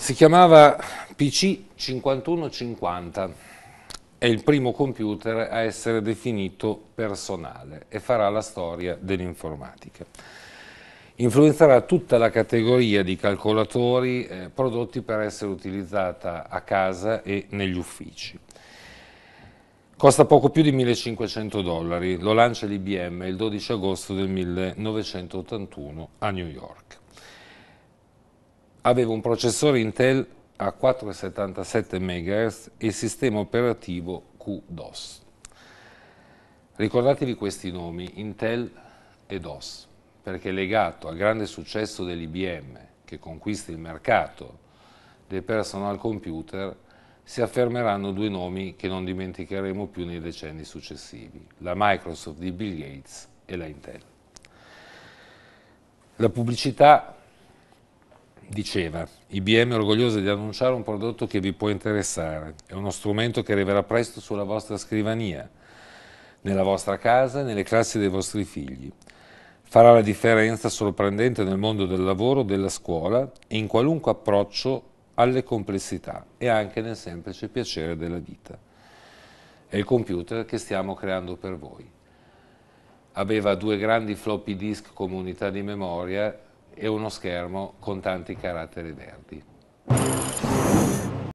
Si chiamava PC 5150, è il primo computer a essere definito personale e farà la storia dell'informatica. Influenzerà tutta la categoria di calcolatori eh, prodotti per essere utilizzata a casa e negli uffici. Costa poco più di 1500 dollari, lo lancia l'IBM il 12 agosto del 1981 a New York aveva un processore Intel a 4,77 MHz e sistema operativo QDOS. Ricordatevi questi nomi, Intel e DOS, perché legato al grande successo dell'IBM, che conquista il mercato dei personal computer, si affermeranno due nomi che non dimenticheremo più nei decenni successivi, la Microsoft di Bill Gates e la Intel. La pubblicità diceva IBM è orgogliosa di annunciare un prodotto che vi può interessare, è uno strumento che arriverà presto sulla vostra scrivania, nella vostra casa e nelle classi dei vostri figli. Farà la differenza sorprendente nel mondo del lavoro, della scuola e in qualunque approccio alle complessità e anche nel semplice piacere della vita. È il computer che stiamo creando per voi. Aveva due grandi floppy disk come unità di memoria e uno schermo con tanti caratteri verdi.